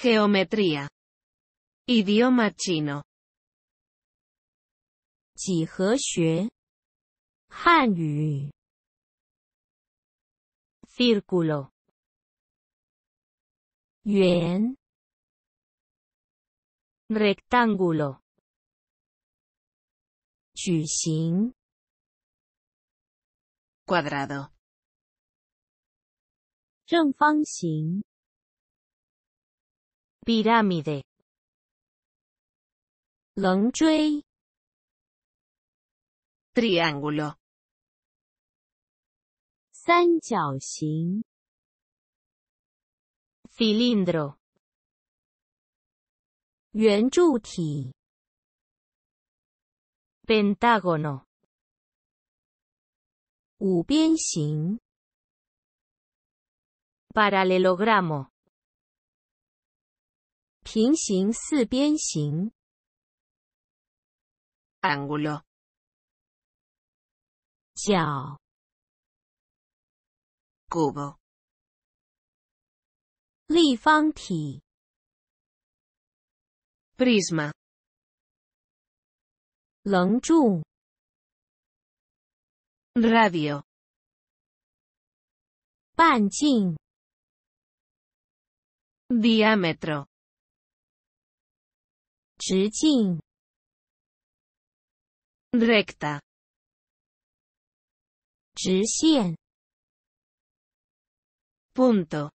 Geometría. Idioma chino. círculo, rectángulo, 矩形, Cuadrado. 正方形。Pirámide. Long Triángulo. San Cilindro. 圆柱体 Pentágono. xin Paralelogramo. 平行四边形，ángulo，角，cubo，立方体，prisma，棱柱，radio，半径，diámetro。直径 recta punto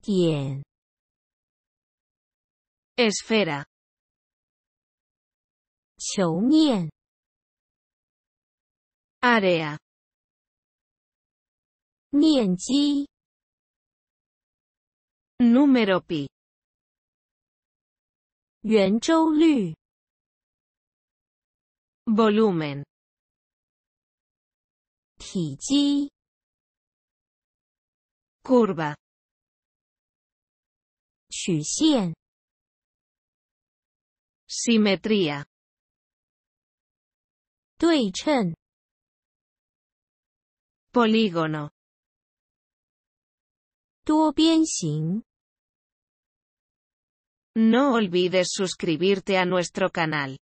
点 esfera 球面 área número pi 圆周率，volume，体积，curva，曲线，simetría，对称，polígono，多边形。No olvides suscribirte a nuestro canal.